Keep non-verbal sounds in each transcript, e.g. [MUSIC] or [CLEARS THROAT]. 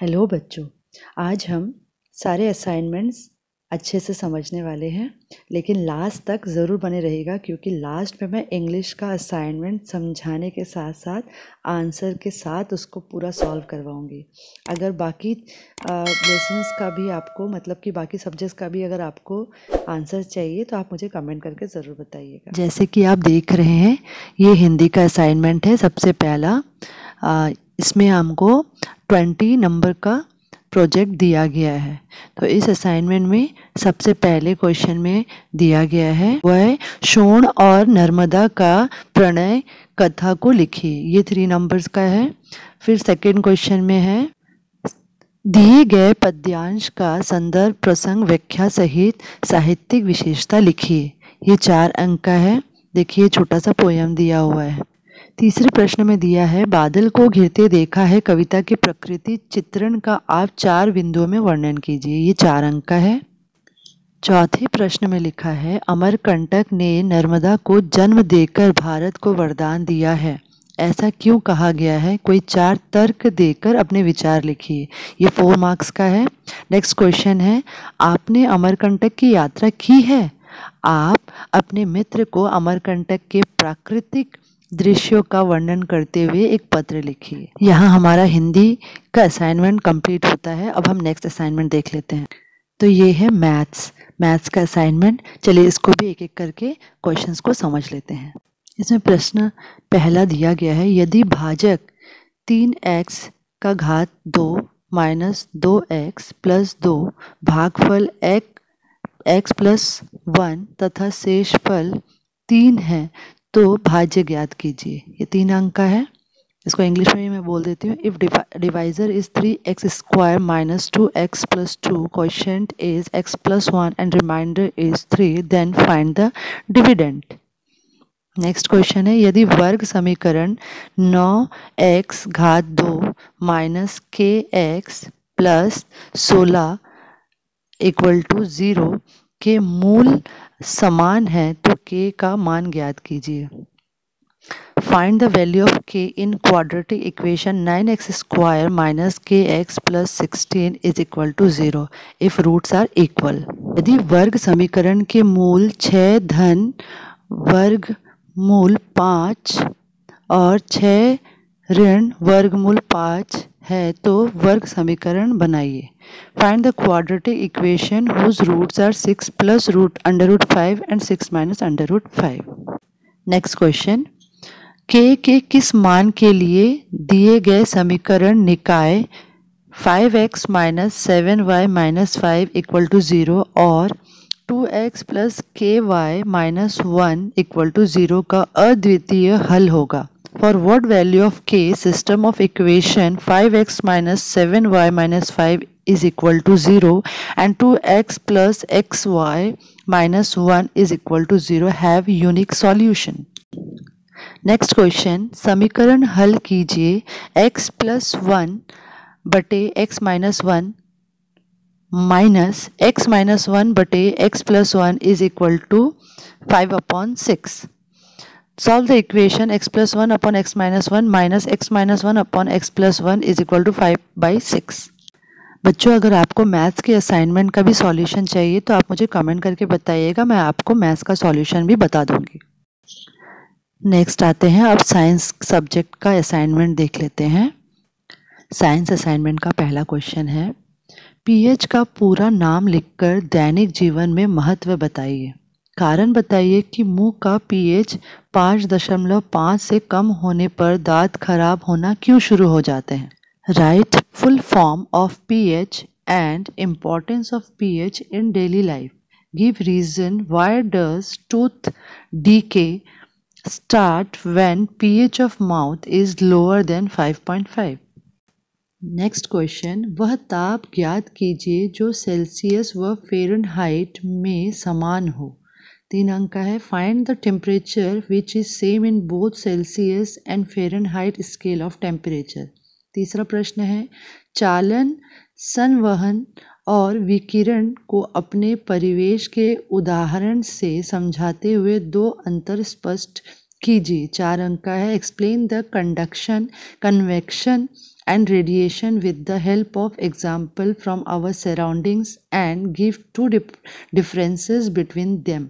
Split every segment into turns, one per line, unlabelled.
Hello बच्चों आज हम सारे असाइनमेंट्स अच्छे से समझने वाले हैं लेकिन लास्ट तक ज़रूर बने रहेगा क्योंकि लास्ट में मैं इंग्लिश का असाइनमेंट समझाने के साथ साथ आंसर के साथ उसको पूरा सॉल्व करवाऊँगी अगर बाकी लेसन्स का भी आपको मतलब कि बाकी सब्जेक्ट्स का भी अगर आपको आंसर चाहिए तो आप मुझे कमेंट करके ज़रूर बताइएगा जैसे कि आप देख रहे हैं ये हिंदी का असाइनमेंट है सबसे पहला आ, इसमें हमको ट्वेंटी नंबर का प्रोजेक्ट दिया गया है तो इस असाइनमेंट में सबसे पहले क्वेश्चन में दिया गया है वह शोण और नर्मदा का प्रणय कथा को लिखिए ये थ्री नंबर्स का है फिर सेकंड क्वेश्चन में है दिए गए पद्यांश का संदर्भ प्रसंग व्याख्या सहित साहित्यिक विशेषता लिखिए ये चार अंक का है देखिए छोटा सा पोयम दिया हुआ है तीसरे प्रश्न में दिया है बादल को घिरते देखा है कविता की प्रकृति चित्रण का आप चार बिंदुओं में वर्णन कीजिए ये चार अंक का है चौथे प्रश्न में लिखा है अमरकंटक ने नर्मदा को जन्म देकर भारत को वरदान दिया है ऐसा क्यों कहा गया है कोई चार तर्क देकर अपने विचार लिखिए ये फोर मार्क्स का है नेक्स्ट क्वेश्चन है आपने अमरकंटक की यात्रा की है आप अपने मित्र को अमरकंटक के प्राकृतिक दृश्यों का वर्णन करते हुए एक पत्र लिखिए यहाँ हमारा हिंदी का असाइनमेंट कंप्लीट होता है अब हम नेक्स्ट असाइनमेंट देख लेते हैं तो ये है मैथ्स मैथ्स का असाइनमेंट चलिए इसको भी एक एक करके क्वेश्चंस को समझ लेते हैं इसमें प्रश्न पहला दिया गया है यदि भाजक तीन एक्स का घात दो माइनस दो एक्स प्लस दो भागफल एक एक्स प्लस वन तथा शेष फल तीन है तो भाज्य ज्ञात कीजिए ये तीन अंक का है इसको इंग्लिश में मैं बोल देती हूँ if divisor is three x square minus two x plus two question is x plus one and remainder is three then find the dividend next question है यदि वर्ग समीकरण नौ एक्स घात दो माइनस के एक्स प्लस सोलह equal to zero के मूल समान है तो के का मान ज्ञात कीजिए find the value of k in quadratic equation nine x square minus k x plus sixteen is equal to zero if roots are equal यदि वर्ग समीकरण के मूल छ धन वर्ग मूल पाँच और छ ऋण वर्गमूल पाँच है तो वर्ग समीकरण बनाइए find the quadratic equation whose roots are six plus root under root five and six minus under root five next question K के किस मान के लिए दिए गए समीकरण निकाय five x minus seven y minus five equal to zero और two x plus k y minus one equal to zero का अद्वितीय हल होगा For what value of k system of equation 5x minus 7y minus 5 is equal to 0 and 2x plus xy minus 1 is equal to 0 have unique solution. Next question समीकरण हल कीजिए x plus one बटे x minus one minus x minus one बटे x plus one is equal to five upon six Solve the equation x plus 1 upon x minus 1 minus x minus 1 upon x plus 1 is equal to 5 by 6. बच्चों अगर आपको maths के assignment का भी solution चाहिए तो आप मुझे कमेंट करके बताइएगा मैं आपको मैथ्स का सॉल्यूशन भी बता दूंगी नेक्स्ट आते हैं अब साइंस सब्जेक्ट का असाइनमेंट देख लेते हैं साइंस असाइनमेंट का पहला क्वेश्चन है पीएच का पूरा नाम लिखकर दैनिक जीवन में महत्व बताइए कारण बताइए कि मुंह का पीएच पाँच दशमलव पाँच से कम होने पर दांत खराब होना क्यों शुरू हो जाते हैं write full form of PH and importance of PH in daily life give reason tooth decay start when P H of mouth is lower than five point five next question वह ताप ज्ञात कीजिए जो Celsius व height में समान हो तीन अंक का है find the temperature which is same in both Celsius and height scale of temperature तीसरा प्रश्न है चालन संवहन और विकिरण को अपने परिवेश के उदाहरण से समझाते हुए दो अंतर स्पष्ट कीजिए चार अंक का है explain the conduction convection and radiation with the help of example from our surroundings and give two differences between them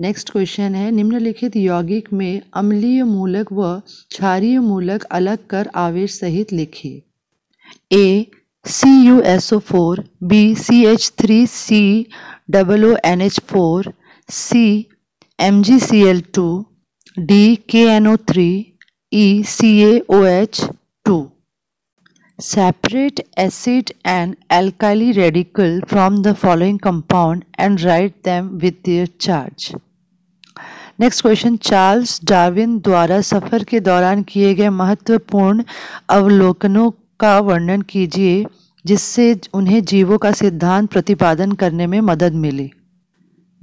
next question है निम्नलिखित यौगिक में अम्लीय मूलक व क्षारीय मूलक अलग कर आवेश सहित लिखिए A C U S O four B C H three C double O N H four C M G C L two D K N O three E C A O H two Separate acid and alkali radical from the following compound and write them with their charge. Next question Charles Darwin द्वारा सफर के दौरान किए गए महत्वपूर्ण अवलोकनों का वर्णन कीजिए जिससे उन्हें जीवों का सिद्धांत प्रतिपादन करने में मदद मिली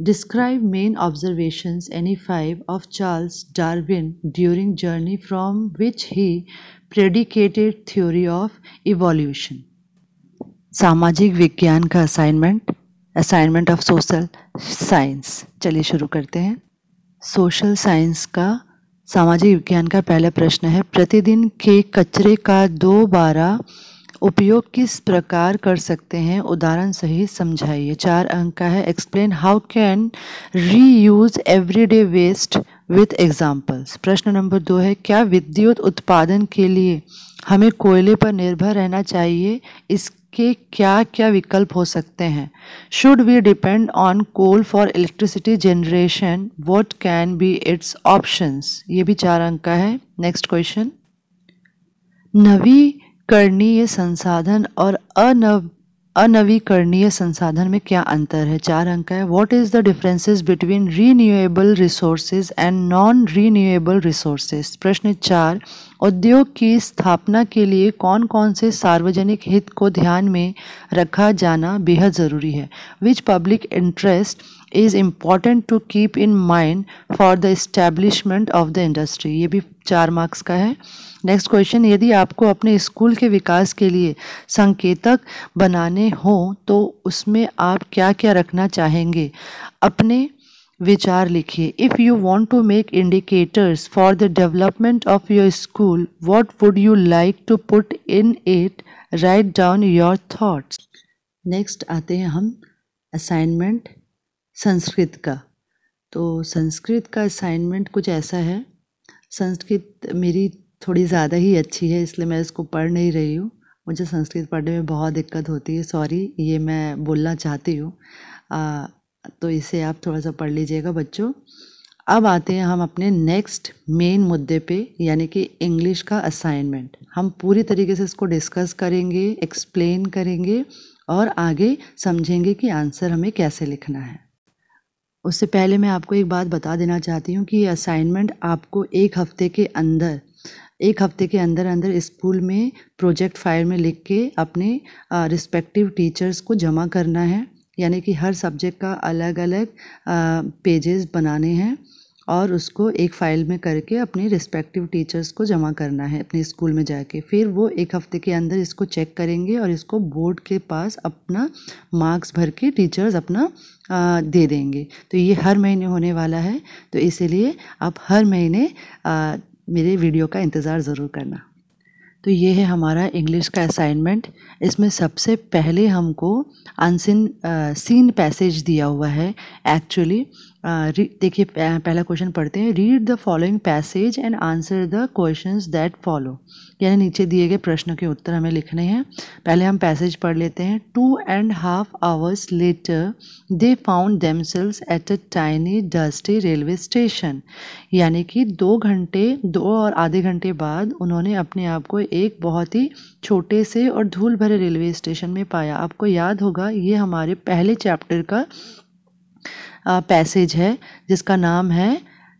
describe main observations any five of Charles Darwin during journey from which he predicated theory of evolution सामाजिक विज्ञान का assignment assignment of social science चलिए शुरू करते हैं सोशल साइंस का सामाजिक विज्ञान का पहला प्रश्न है प्रतिदिन के कचरे का दो बारा उपयोग किस प्रकार कर सकते हैं उदाहरण सहित समझाइए चार अंक का है explain how can reuse every day waste with examples प्रश्न नंबर दो है क्या विद्युत उत्पादन के लिए हमें कोयले पर निर्भर रहना चाहिए इसके क्या क्या विकल्प हो सकते हैं should we depend on coal for electricity generation what can be its options ये भी चार अंक का है नेक्स्ट क्वेश्चन नवीकरणीय संसाधन और अनव अनवीकरणीय संसाधन में क्या अंतर है चार अंक है what is the differences between renewable resources and non renewable resources प्रश्न चार उद्योग की स्थापना के लिए कौन कौन से सार्वजनिक हित को ध्यान में रखा जाना बेहद ज़रूरी है which public interest is important to keep in mind for the establishment of the industry ये भी चार मार्क्स का है नेक्स्ट क्वेश्चन यदि आपको अपने स्कूल के विकास के लिए संकेतक बनाने हों तो उसमें आप क्या क्या रखना चाहेंगे अपने विचार लिखिए if you want to make indicators for the development of your school what would you like to put in it write down your thoughts next आते हैं हम असाइनमेंट संस्कृत का तो संस्कृत का असाइनमेंट कुछ ऐसा है संस्कृत मेरी थोड़ी ज़्यादा ही अच्छी है इसलिए मैं इसको पढ़ नहीं रही हूँ मुझे संस्कृत पढ़ने में बहुत दिक्कत होती है सॉरी ये मैं बोलना चाहती हूँ तो इसे आप थोड़ा सा पढ़ लीजिएगा बच्चों अब आते हैं हम अपने नेक्स्ट मेन मुद्दे पे यानी कि इंग्लिश का असाइनमेंट हम पूरी तरीके से इसको डिस्कस करेंगे एक्सप्लेन करेंगे और आगे समझेंगे कि आंसर हमें कैसे लिखना है उससे पहले मैं आपको एक बात बता देना चाहती हूँ कि ये असाइनमेंट आपको एक हफ्ते के अंदर एक हफ्ते के अंदर अंदर स्कूल में प्रोजेक्ट फाइल में लिख के अपने रिस्पेक्टिव टीचर्स को जमा करना है यानी कि हर सब्जेक्ट का अलग अलग पेजेस बनाने हैं और उसको एक फ़ाइल में करके अपने रिस्पेक्टिव टीचर्स को जमा करना है अपने स्कूल में जाके फिर वो एक हफ्ते के अंदर इसको चेक करेंगे और इसको बोर्ड के पास अपना मार्क्स भर के टीचर्स अपना आ, दे देंगे तो ये हर महीने होने वाला है तो इसीलिए आप हर महीने मेरे वीडियो का इंतज़ार ज़रूर करना तो ये है हमारा इंग्लिश का असाइनमेंट इसमें सबसे पहले हमको अनसिन सीन पैसेज दिया हुआ है एक्चुअली देखिए पहला क्वेश्चन पढ़ते हैं read the following passage and answer the questions that follow यानी नीचे दिए गए प्रश्न के उत्तर हमें लिखने हैं पहले हम पैसेज पढ़ लेते हैं two and half hours later they found themselves at a tiny dusty railway station यानी कि दो घंटे दो और आधे घंटे बाद उन्होंने अपने आप को एक बहुत ही छोटे से और धूल भरे रेलवे स्टेशन में पाया आपको याद होगा ये हमारे पहले चैप्टर का पैसेज है जिसका नाम है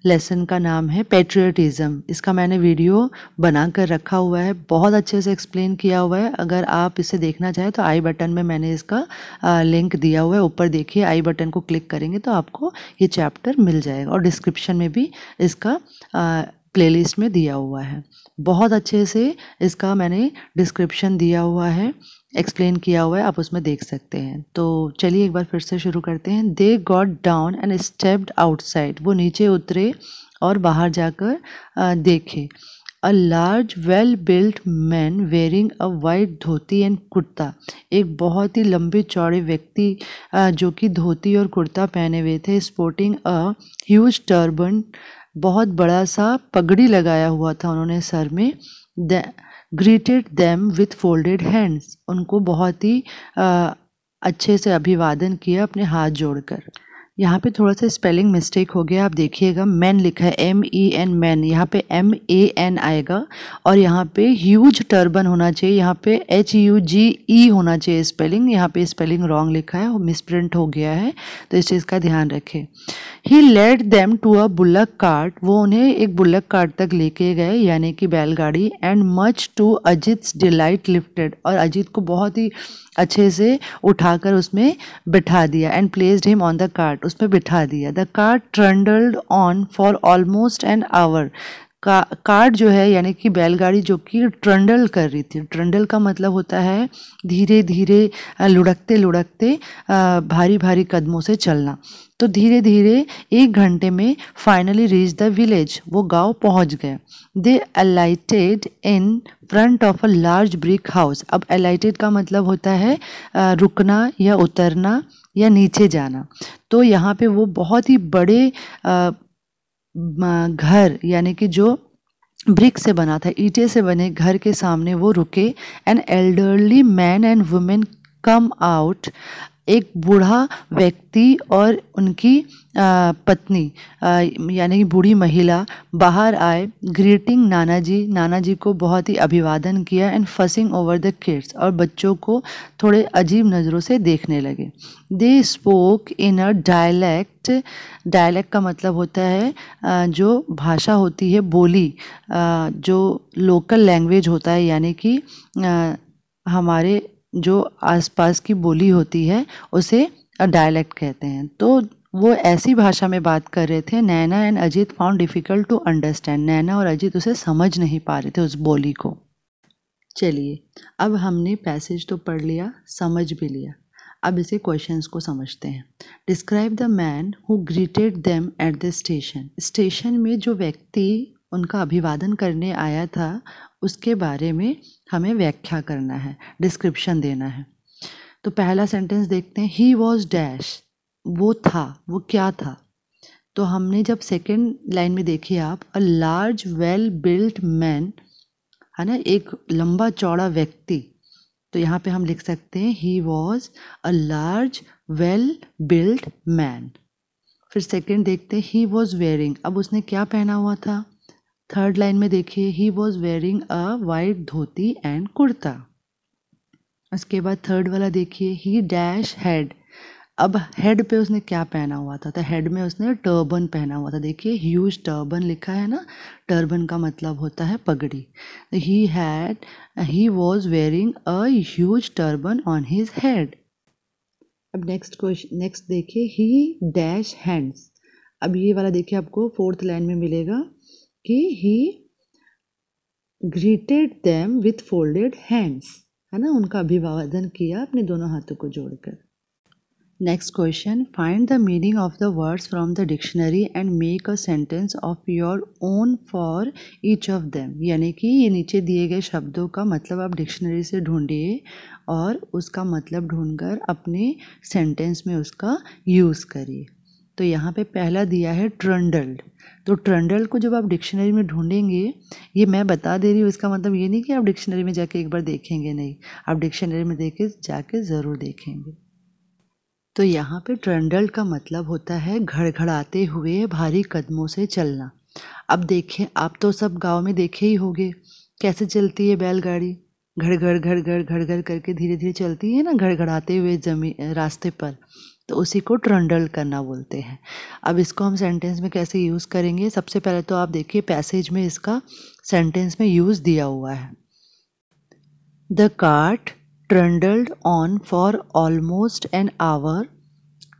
लेसन का नाम है पेट्रियटिज़म इसका मैंने वीडियो बना कर रखा हुआ है बहुत अच्छे से एक्सप्लेन किया हुआ है अगर आप इसे देखना चाहें तो आई बटन में मैंने इसका आ, लिंक दिया हुआ है ऊपर देखिए आई बटन को क्लिक करेंगे तो आपको ये चैप्टर मिल जाएगा और डिस्क्रिप्शन में भी इसका आ, प्लेलिस्ट में दिया हुआ है बहुत अच्छे से इसका मैंने डिस्क्रिप्शन दिया हुआ है एक्सप्लेन किया हुआ है आप उसमें देख सकते हैं तो चलिए एक बार फिर से शुरू करते हैं they got down and stepped outside वो नीचे उतरे और बाहर जाकर देखे a large well built man wearing a white dhoti and kurta एक बहुत ही लंबे चौड़े व्यक्ति जो कि धोती और कुर्ता पहने हुए थे स्पोर्टिंग अ ह्यूज टर्बन बहुत बड़ा सा पगड़ी लगाया हुआ था उन्होंने सर में greeted them with folded hands उनको बहुत ही अच्छे से अभिवादन किया अपने हाथ जोड़कर यहाँ पे थोड़ा सा स्पेलिंग मिस्टेक हो गया आप देखिएगा मैन लिखा है एम ई एन मैन यहाँ पे एम ए एन आएगा और यहाँ पे ह्यूज टर्बन होना चाहिए यहाँ पे एच यू जी ई होना चाहिए स्पेलिंग यहाँ पे स्पेलिंग रॉन्ग लिखा है मिसप्रिंट हो गया है तो इस चीज़ का ध्यान रखें he led them to a bullock cart वो उन्हें एक बुलक कार्ट तक लेके गए यानी कि बैलगाड़ी and much to Ajit delight lifted और अजीत को बहुत ही अच्छे से उठाकर उसमें बिठा दिया and placed him on the cart उसमें बिठा दिया the cart trundled on for almost an hour का कार्ड जो है यानी कि बैलगाड़ी जो कि ट्रंडल कर रही थी ट्रंडल का मतलब होता है धीरे धीरे लुढ़कते लुढ़कते भारी भारी कदमों से चलना तो धीरे धीरे एक घंटे में फाइनली रीच द विलेज वो गांव पहुंच गए they alighted in front of a large brick house अब अलाइटेड का मतलब होता है रुकना या उतरना या नीचे जाना तो यहाँ पे वो बहुत ही बड़े घर यानी कि जो ब्रिक से बना था ईटे से बने घर के सामने वो रुके and elderly man and women come out एक बूढ़ा व्यक्ति और उनकी पत्नी यानी कि बूढ़ी महिला बाहर आए ग्रीटिंग नाना जी नाना जी को बहुत ही अभिवादन किया and fussing over the kids और बच्चों को थोड़े अजीब नज़रों से देखने लगे they spoke in a dialect dialect का मतलब होता है जो भाषा होती है बोली जो लोकल लैंग्वेज होता है यानी कि हमारे जो आसपास की बोली होती है उसे डायलैक्ट कहते हैं तो वो ऐसी भाषा में बात कर रहे थे Naina and Ajit found difficult to understand Naina और अजीत उसे समझ नहीं पा रहे थे उस बोली को चलिए अब हमने पैसेज तो पढ़ लिया समझ भी लिया अब इसे क्वेश्चंस को समझते हैं describe the man who greeted them at the station station में जो व्यक्ति उनका अभिवादन करने आया था उसके बारे में हमें व्याख्या करना है डिस्क्रिप्शन देना है तो पहला सेंटेंस देखते हैं ही वॉज डैश वो था वो क्या था तो हमने जब सेकेंड लाइन में देखे आप a large well built man है ना एक लंबा चौड़ा व्यक्ति तो यहाँ पे हम लिख सकते हैं he was a large well built man फिर सेकेंड देखते हैं ही वॉज वेयरिंग अब उसने क्या पहना हुआ था थर्ड लाइन में देखिए he was wearing a white dhoti and kurta उसके बाद थर्ड वाला देखिए ही डैश हैड अब हेड पे उसने क्या पहना हुआ था तो हेड में उसने टर्बन पहना हुआ था देखिए ह्यूज टर्बन लिखा है ना टर्बन का मतलब होता है पगड़ी he had he was wearing a huge turban on his head अब नेक्स्ट क्वेश्चन नेक्स्ट देखिए ही डैश हैंड्स अब ये वाला देखिए आपको फोर्थ लाइन में मिलेगा he greeted them with folded hands है ना उनका अभिवादन किया अपने दोनों हाथों को जोड़कर next question find the meaning of the words from the dictionary and make a sentence of your own for each of them यानी कि ये नीचे दिए गए शब्दों का मतलब आप डिक्शनरी से ढूंढिए और उसका मतलब ढूंढकर अपने सेंटेंस में उसका यूज़ करिए तो यहाँ पे पहला दिया है ट्रंडल तो ट्रंडल को जब आप डिक्शनरी में ढूंढेंगे ये मैं बता दे रही हूँ इसका मतलब ये नहीं कि आप डिक्शनरी में जाके एक बार देखेंगे नहीं आप डिक्शनरी में देखे जाके ज़रूर देखेंगे तो यहाँ पे ट्रंडल का मतलब होता है घड़घड़ाते हुए भारी कदमों से चलना अब देखें आप तो सब गांव में देखे ही होंगे कैसे चलती है बैलगाड़ी घड़ घड़ घड़ घड़ घड़ घड़ करके धीरे धीरे चलती है ना घड़घड़ाते हुए जमी रास्ते पर तो उसी को ट्रंडल करना बोलते हैं अब इसको हम सेंटेंस में कैसे यूज़ करेंगे सबसे पहले तो आप देखिए पैसेज में इसका सेंटेंस में यूज़ दिया हुआ है the cart trundled on for almost an hour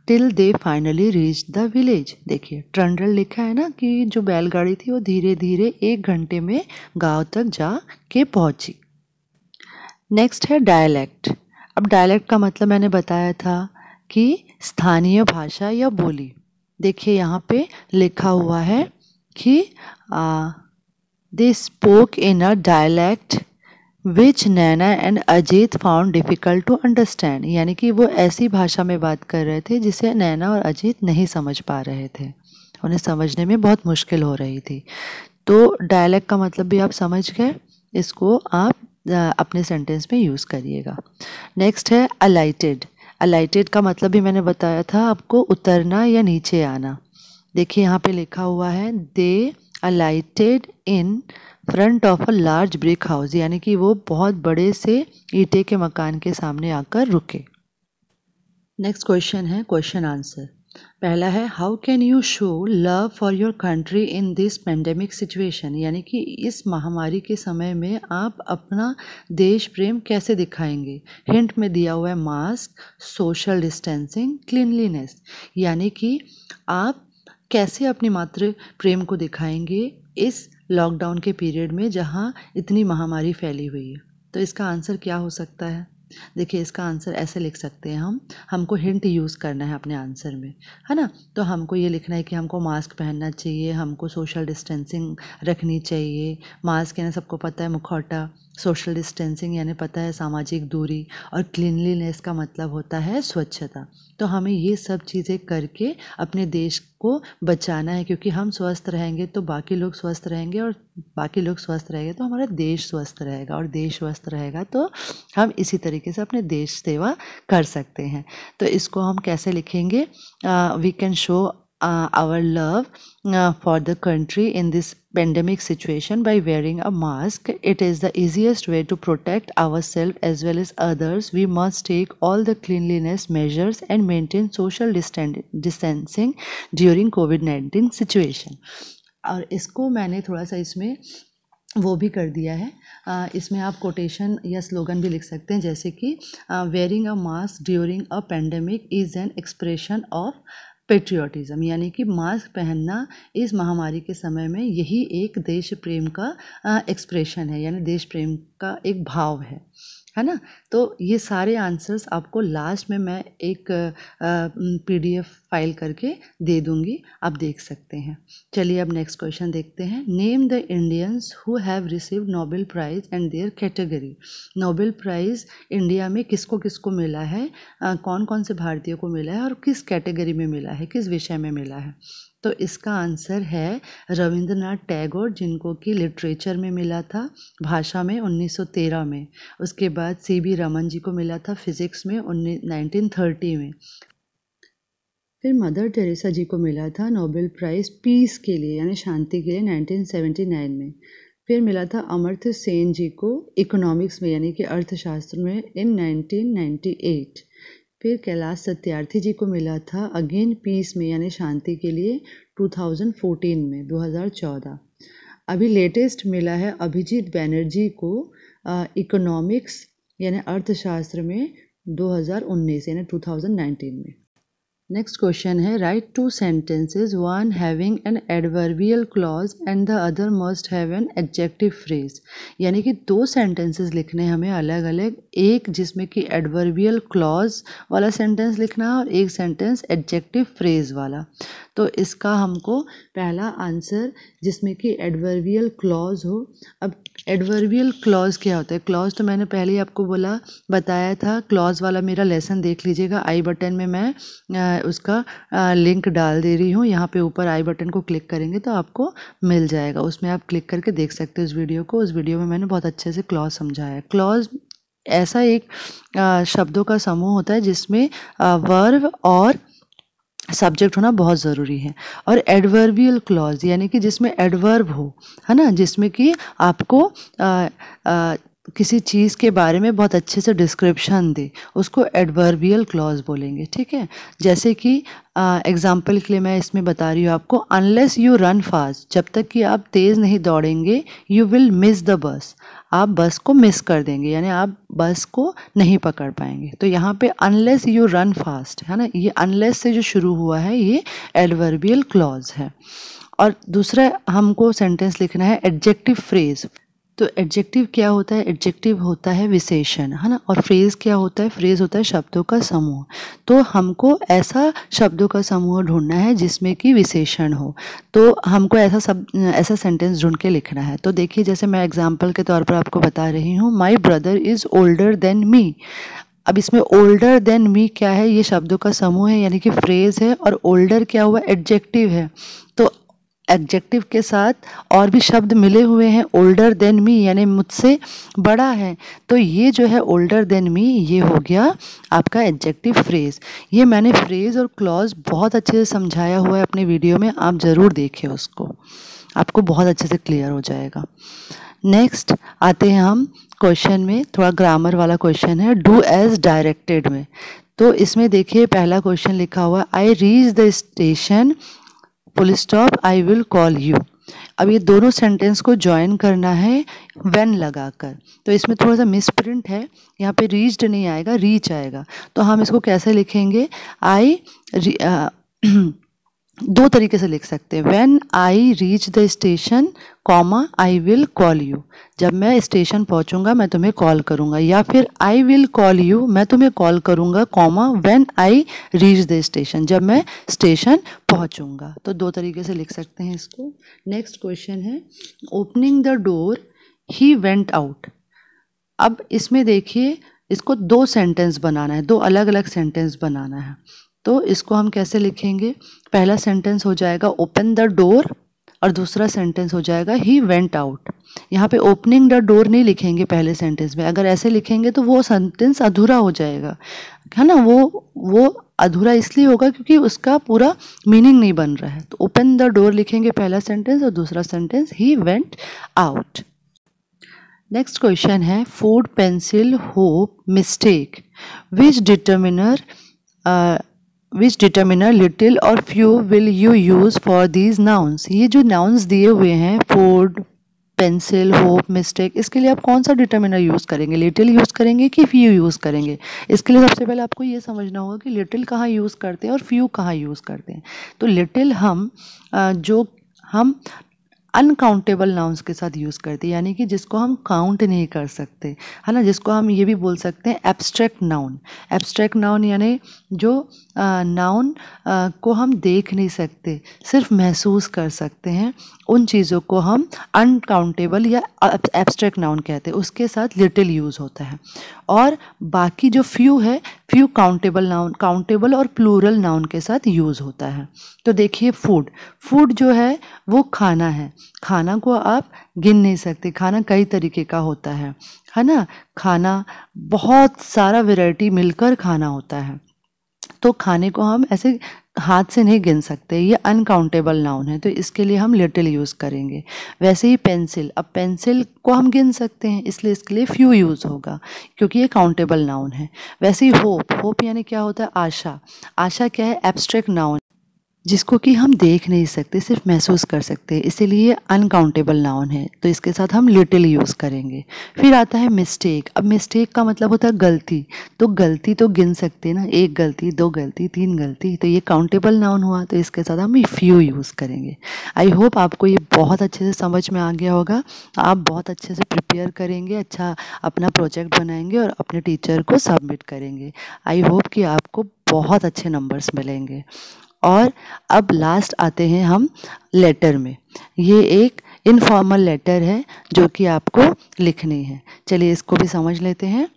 till they finally reach the village देखिए ट्रंडल लिखा है ना कि जो बैलगाड़ी थी वो धीरे धीरे एक घंटे में गांव तक जा के पहुँची नेक्स्ट है डायलैक्ट अब डायलैक्ट का मतलब मैंने बताया था कि स्थानीय भाषा या बोली देखिए यहाँ पे लिखा हुआ है कि they spoke in a dialect which Naina and Ajit found difficult to understand यानी कि वो ऐसी भाषा में बात कर रहे थे जिसे नैना और अजीत नहीं समझ पा रहे थे उन्हें समझने में बहुत मुश्किल हो रही थी तो डायलैक्ट का मतलब भी आप समझ गए इसको आप अपने सेंटेंस में यूज़ करिएगा नेक्स्ट है अलाइटेड अलाइटेड का मतलब भी मैंने बताया था आपको उतरना या नीचे आना देखिए यहाँ पे लिखा हुआ है they alighted in front of a large brick house यानी कि वो बहुत बड़े से ईटे के मकान के सामने आकर रुके नेक्स्ट क्वेश्चन है क्वेश्चन आंसर पहला है how can you show love for your country in this pandemic situation यानी कि इस महामारी के समय में आप अपना देश प्रेम कैसे दिखाएंगे हिंट में दिया हुआ है मास्क सोशल डिस्टेंसिंग क्लिनलीनेस यानी कि आप कैसे अपनी मातृ प्रेम को दिखाएंगे इस लॉकडाउन के पीरियड में जहाँ इतनी महामारी फैली हुई है तो इसका आंसर क्या हो सकता है देखिए इसका आंसर ऐसे लिख सकते हैं हम हमको हिंट यूज़ करना है अपने आंसर में है ना तो हमको ये लिखना है कि हमको मास्क पहनना चाहिए हमको सोशल डिस्टेंसिंग रखनी चाहिए मास्क है ना सबको पता है मुखौटा सोशल डिस्टेंसिंग यानी पता है सामाजिक दूरी और क्लिनलीनेस का मतलब होता है स्वच्छता तो हमें ये सब चीज़ें करके अपने देश को बचाना है क्योंकि हम स्वस्थ रहेंगे तो बाकी लोग स्वस्थ रहेंगे और बाकी लोग स्वस्थ रहेंगे तो हमारा देश स्वस्थ रहेगा और देश स्वस्थ रहेगा तो हम इसी तरीके से अपने देश सेवा कर सकते हैं तो इसको हम कैसे लिखेंगे we can show uh, our love uh, for the country in this pandemic situation by wearing a mask. It is the easiest way to protect ourselves as well as others. We must take all the cleanliness measures and maintain social distancing during covid-19 situation और इसको मैंने थोड़ा सा इसमें वो भी कर दिया है इसमें आप कोटेशन या स्लोगन भी लिख सकते हैं जैसे कि wearing a mask during a pandemic is an expression of patriotism यानी कि मास्क पहनना इस महामारी के समय में यही एक देश प्रेम का एक्सप्रेशन है यानी देश प्रेम का एक भाव है है ना तो ये सारे आंसर्स आपको लास्ट में मैं एक पीडीएफ फाइल करके दे दूंगी आप देख सकते हैं चलिए अब नेक्स्ट क्वेश्चन देखते हैं name the Indians who have receive Nobel prize and their category Nobel prize India में किसको किसको मिला है कौन कौन से भारतीयों को मिला है और किस कैटेगरी में मिला है किस विषय में मिला है तो इसका आंसर है रविंद्रनाथ टैगोर जिनको कि लिटरेचर में मिला था भाषा में 1913 में उसके बाद सी बी रमन जी को मिला था फिज़िक्स में उन्नीस में फिर मदर टेरेसा जी को मिला था नोबेल प्राइज़ पीस के लिए यानी शांति के लिए 1979 में फिर मिला था अमर्थ सेन जी को इकोनॉमिक्स में यानी कि अर्थशास्त्र में इन 1998 फिर कैलाश सत्यार्थी जी को मिला था अगेन पीस में यानी शांति के लिए 2014 में 2014 अभी लेटेस्ट मिला है अभिजीत बैनर्जी को इकोनॉमिक्स यानी अर्थशास्त्र में 2019 यानी 2019 में नेक्स्ट क्वेश्चन है write two sentences one having an adverbial clause and the other must have an adjective phrase यानी कि दो सेंटेंसेज लिखने हमें अलग अलग एक जिसमें कि एडवर्बियल क्लॉज वाला सेंटेंस लिखना है और एक सेंटेंस एडजेक्टिव फ्रेज वाला तो इसका हमको पहला आंसर जिसमें कि एडवर्बियल क्लॉज हो अब एडवर्बियल क्लॉज़ क्या होता है क्लॉज़ तो मैंने पहले ही आपको बोला बताया था क्लॉज़ वाला मेरा लेसन देख लीजिएगा आई बटन में मैं आ, उसका आ, लिंक डाल दे रही हूँ यहाँ पे ऊपर आई बटन को क्लिक करेंगे तो आपको मिल जाएगा उसमें आप क्लिक करके देख सकते हो उस वीडियो को उस वीडियो में मैंने बहुत अच्छे से क्लॉज समझाया क्लॉज ऐसा एक शब्दों का समूह होता है जिसमें वर्व और सब्जेक्ट होना बहुत ज़रूरी है और एडवर्बियल क्लॉज यानी कि जिसमें एडवर्ब हो है ना जिसमें कि आपको आ, आ, किसी चीज़ के बारे में बहुत अच्छे से डिस्क्रिप्शन दे उसको एडवर्बियल क्लॉज बोलेंगे ठीक है जैसे कि एग्ज़ाम्पल के लिए मैं इसमें बता रही हूँ आपको अनलेस यू रन फास्ट जब तक कि आप तेज़ नहीं दौड़ेंगे you will miss the bus आप बस को मिस कर देंगे यानी आप बस को नहीं पकड़ पाएंगे तो यहाँ पे अनलेस यू रन फास्ट है ना ये अनलेस से जो शुरू हुआ है ये एडवर्बियल क्लॉज है और दूसरा हमको सेंटेंस लिखना है एडजेक्टिव फ्रेज तो एडजेक्टिव क्या होता है एडजेक्टिव होता है विशेषण है ना और फ्रेज़ क्या होता है फ्रेज़ होता है शब्दों का समूह तो हमको ऐसा शब्दों का समूह ढूंढना है जिसमें कि विशेषण हो तो हमको ऐसा सब ऐसा सेंटेंस ढूंढ के लिखना है तो देखिए जैसे मैं एग्जाम्पल के तौर पर आपको बता रही हूँ my brother is older than me अब इसमें ओल्डर देन मी क्या है ये शब्दों का समूह है यानी कि फ्रेज़ है और ओल्डर क्या हुआ एडजेक्टिव है एडजेक्टिव के साथ और भी शब्द मिले हुए हैं ओल्डर देन मी यानी मुझसे बड़ा है तो ये जो है ओल्डर देन मी ये हो गया आपका एडजेक्टिव फ्रेज ये मैंने फ्रेज और क्लॉज बहुत अच्छे से समझाया हुआ है अपने वीडियो में आप ज़रूर देखें उसको आपको बहुत अच्छे से क्लियर हो जाएगा नेक्स्ट आते हैं हम क्वेश्चन में थोड़ा ग्रामर वाला क्वेश्चन है डू एज डायरेक्टेड में तो इसमें देखिए पहला क्वेश्चन लिखा हुआ है I reach the station police stop I will call you अब ये दोनों सेंटेंस को ज्वाइन करना है वेन लगाकर तो इसमें थोड़ा सा मिस प्रिंट है यहाँ पे रीच्ड नहीं आएगा रीच आएगा तो हम इसको कैसे लिखेंगे आई [CLEARS THROAT] दो तरीके से लिख सकते हैं when I reach the station comma I will call you जब मैं स्टेशन पहुंचूंगा मैं तुम्हें कॉल करूंगा या फिर आई विल कॉल यू मैं तुम्हें कॉल करूंगा comma when I reach the station जब मैं स्टेशन पहुंचूंगा तो दो तरीके से लिख सकते हैं इसको नेक्स्ट क्वेश्चन है opening the door he went out अब इसमें देखिए इसको दो सेंटेंस बनाना है दो अलग अलग सेंटेंस बनाना है तो इसको हम कैसे लिखेंगे पहला सेंटेंस हो जाएगा ओपन द डोर और दूसरा सेंटेंस हो जाएगा ही वेंट आउट यहाँ पे ओपनिंग द डोर नहीं लिखेंगे पहले सेंटेंस में अगर ऐसे लिखेंगे तो वो सेंटेंस अधूरा हो जाएगा है ना वो वो अधूरा इसलिए होगा क्योंकि उसका पूरा मीनिंग नहीं बन रहा है तो ओपन द डोर लिखेंगे पहला सेंटेंस और दूसरा sentence he went out next question है food pencil hope mistake which determiner which determiner little और few will you use for these nouns ये जो नाउन्स दिए हुए हैं फूड पेंसिल होप मिस्टेक इसके लिए आप कौन सा डिटर्मिनर यूज़ करेंगे लिटिल यूज़ करेंगे कि फ्यू यूज़ करेंगे इसके लिए सबसे पहले आपको ये समझना होगा कि लिटिल कहाँ यूज़ करते हैं और फ्यू कहाँ यूज़ करते हैं तो लिटिल हम जो हम अनकाउंटेबल नाउंस के साथ यूज़ करते हैं यानी कि जिसको हम काउंट नहीं कर सकते है ना जिसको हम ये भी बोल सकते हैं एब्स्ट्रैक्ट नाउन एब्स्ट्रैक्ट नाउन यानी जो नाउन को हम देख नहीं सकते सिर्फ महसूस कर सकते हैं उन चीज़ों को हम अनकाउंटेबल या एब्स्ट्रैक्ट नाउन कहते हैं उसके साथ लिटिल यूज़ होता है और बाकी जो फ्यू है फ्यू काउंटेबल नाउन काउंटेबल और प्लूरल नाउन के साथ यूज़ होता है तो देखिए फूड फूड जो है वो खाना है खाना को आप गिन नहीं सकते खाना कई तरीके का होता है है ना खाना बहुत सारा वैरायटी मिलकर खाना होता है तो खाने को हम ऐसे हाथ से नहीं गिन सकते ये अनकाउंटेबल नाउन है तो इसके लिए हम लिटिल यूज़ करेंगे वैसे ही पेंसिल अब पेंसिल को हम गिन सकते हैं इसलिए इसके लिए फ्यू यूज़ होगा क्योंकि ये काउंटेबल नाउन है वैसे ही होप होप यानी क्या होता है आशा आशा क्या है एब्स्ट्रैक्ट नाउन जिसको कि हम देख नहीं सकते सिर्फ महसूस कर सकते हैं इसीलिए अनकाउंटेबल नाउन है तो इसके साथ हम लिटिल यूज़ करेंगे फिर आता है मिस्टेक अब मिस्टेक का मतलब होता है गलती तो गलती तो गिन सकते हैं ना एक गलती दो गलती तीन गलती तो ये काउंटेबल नाउन हुआ तो इसके साथ हम फ्यू यूज़ करेंगे आई होप आपको ये बहुत अच्छे से समझ में आ गया होगा आप बहुत अच्छे से प्रिपेयर करेंगे अच्छा अपना प्रोजेक्ट बनाएंगे और अपने टीचर को सबमिट करेंगे आई होप कि आपको बहुत अच्छे नंबर्स मिलेंगे और अब लास्ट आते हैं हम लेटर में ये एक इनफॉर्मल लेटर है जो कि आपको लिखनी है चलिए इसको भी समझ लेते हैं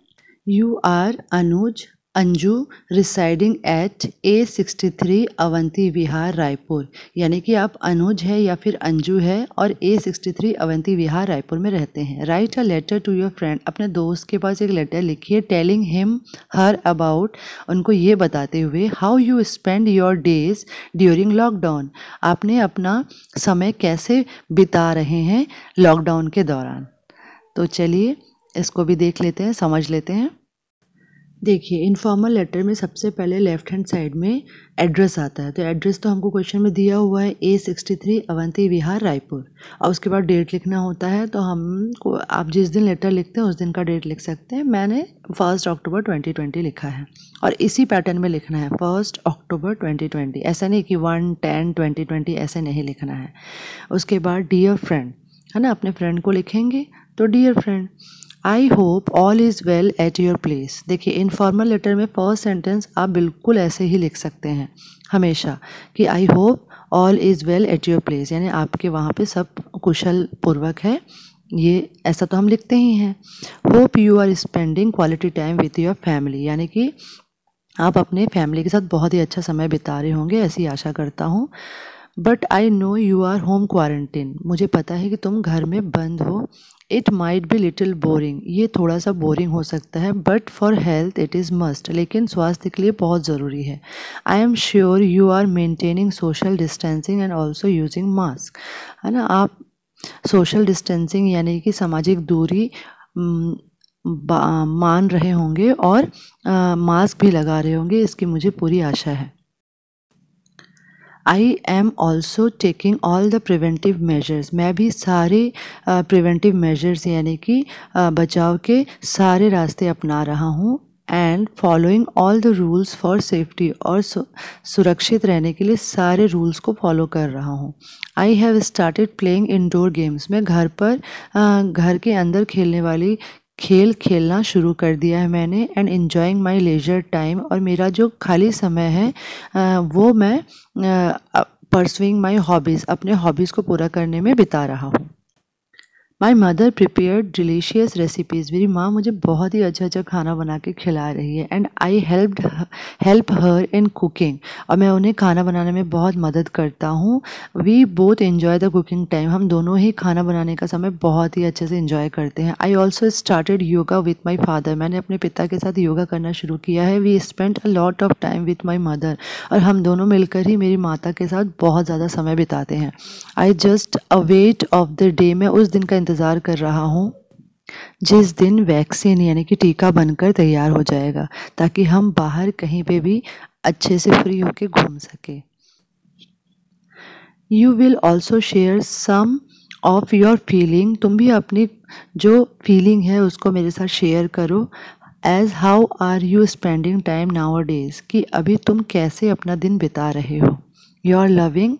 you are Anuj Anju residing at A sixty three Avanti Vihar Raipur यानी कि आप अनुज है या फिर अंजू है और A sixty three Avanti Vihar Raipur में रहते हैं write a letter to your friend अपने दोस्त के पास एक लेटर लिखिए टेलिंग हिम हर अबाउट उनको ये बताते हुए how you spend your days during lockdown आपने अपना समय कैसे बिता रहे हैं लॉकडाउन के दौरान तो चलिए इसको भी देख लेते हैं समझ लेते हैं देखिए इनफॉर्मल लेटर में सबसे पहले लेफ्ट हैंड साइड में एड्रेस आता है तो एड्रेस तो हमको क्वेश्चन में दिया हुआ है A sixty three Avanti Vihar Raipur और उसके बाद डेट लिखना होता है तो हम आप जिस दिन लेटर लिखते हैं उस दिन का डेट लिख सकते हैं मैंने फर्स्ट अक्टूबर ट्वेंटी ट्वेंटी लिखा है और इसी पैटर्न में लिखना है फर्स्ट अक्टूबर ट्वेंटी ट्वेंटी ऐसा नहीं कि वन टेन ट्वेंटी ट्वेंटी ऐसे नहीं लिखना है उसके बाद डियर फ्रेंड है ना अपने फ्रेंड को लिखेंगे तो dear friend I hope all is well at your place देखिए इनफॉर्मल लेटर में फर्स्ट सेंटेंस आप बिल्कुल ऐसे ही लिख सकते हैं हमेशा कि I hope all is well at your place यानी आपके वहाँ पे सब कुशल पूर्वक है ये ऐसा तो हम लिखते ही हैं hope you are spending quality time with your family यानी कि आप अपने फैमिली के साथ बहुत ही अच्छा समय बिता रहे होंगे ऐसी आशा करता हूँ but I know you are home quarantine मुझे पता है कि तुम घर में बंद हो it might be little boring ये थोड़ा सा बोरिंग हो सकता है but for health it is must लेकिन स्वास्थ्य के लिए बहुत ज़रूरी है I am sure you are maintaining social distancing and also using mask है ना आप सोशल डिस्टेंसिंग यानी कि सामाजिक दूरी मान रहे होंगे और मास्क भी लगा रहे होंगे इसकी मुझे पूरी आशा है I am also taking all the preventive measures मैं भी सारे प्रिवेंटिव मेजर्स यानी कि बचाव के सारे रास्ते अपना रहा हूँ and following all the rules for safety और सुरक्षित रहने के लिए सारे रूल्स को फॉलो कर रहा हूँ I have started playing indoor games मैं घर पर घर के अंदर खेलने वाली खेल खेलना शुरू कर दिया है मैंने and enjoying my leisure time और मेरा जो खाली समय है वो मैं परसुइंग माई हॉबीज़ अपने हॉबीज़ को पूरा करने में बिता रहा हूँ my mother prepare delicious recipes मेरी माँ मुझे बहुत ही अच्छा अच्छा खाना बना के खिला रही है and I help help her in cooking और मैं उन्हें खाना बनाने में बहुत मदद करता हूँ we both enjoy the cooking time हम दोनों ही खाना बनाने का समय बहुत ही अच्छे से इन्जॉय करते हैं I also started yoga with my father मैंने अपने पिता के साथ योगा करना शुरू किया है we spend a lot of time with my mother और हम दोनों मिलकर ही मेरी माता के साथ बहुत ज़्यादा समय बिताते हैं I just a wait of the day मैं उस दिन का इंतज़ार कर रहा हूँ जिस दिन वैक्सीन यानी कि टीका बनकर तैयार हो जाएगा ताकि हम बाहर कहीं पे भी अच्छे से फ्री होके घूम सके you will also share some of your feeling तुम भी अपनी जो फीलिंग है उसको मेरे साथ शेयर करो as how are you spending time nowadays कि अभी तुम कैसे अपना दिन बिता रहे हो योर लविंग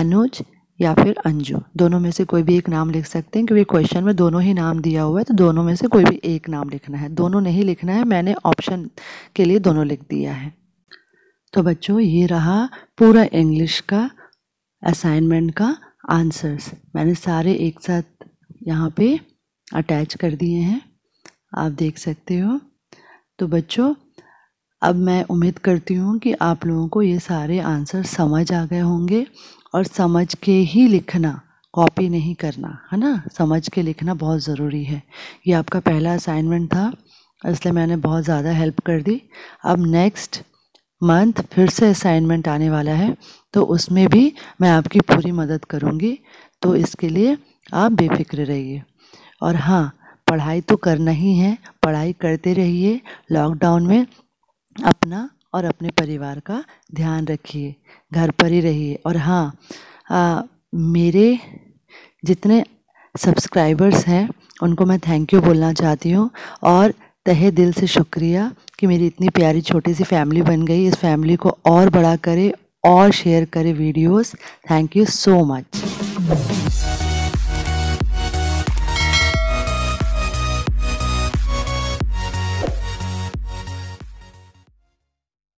अनुज या फिर अंजू दोनों में से कोई भी एक नाम लिख सकते हैं क्योंकि क्वेश्चन में दोनों ही नाम दिया हुआ है तो दोनों में से कोई भी एक नाम लिखना है दोनों नहीं लिखना है मैंने ऑप्शन के लिए दोनों लिख दिया है तो बच्चों ये रहा पूरा इंग्लिश का असाइनमेंट का आंसर्स मैंने सारे एक साथ यहाँ पे अटैच कर दिए हैं आप देख सकते हो तो बच्चों अब मैं उम्मीद करती हूँ कि आप लोगों को ये सारे आंसर समझ आ गए होंगे और समझ के ही लिखना कॉपी नहीं करना है ना समझ के लिखना बहुत ज़रूरी है ये आपका पहला असाइनमेंट था इसलिए मैंने बहुत ज़्यादा हेल्प कर दी अब नेक्स्ट मंथ फिर से असाइनमेंट आने वाला है तो उसमें भी मैं आपकी पूरी मदद करूँगी तो इसके लिए आप बेफिक्र रहिए और हाँ पढ़ाई तो करना ही है पढ़ाई करते रहिए लॉकडाउन में अपना और अपने परिवार का ध्यान रखिए घर पर ही रहिए और हाँ आ, मेरे जितने सब्सक्राइबर्स हैं उनको मैं थैंक यू बोलना चाहती हूँ और तहे दिल से शुक्रिया कि मेरी इतनी प्यारी छोटी सी फैमिली बन गई इस फैमिली को और बड़ा करे और शेयर करे videos thank you so much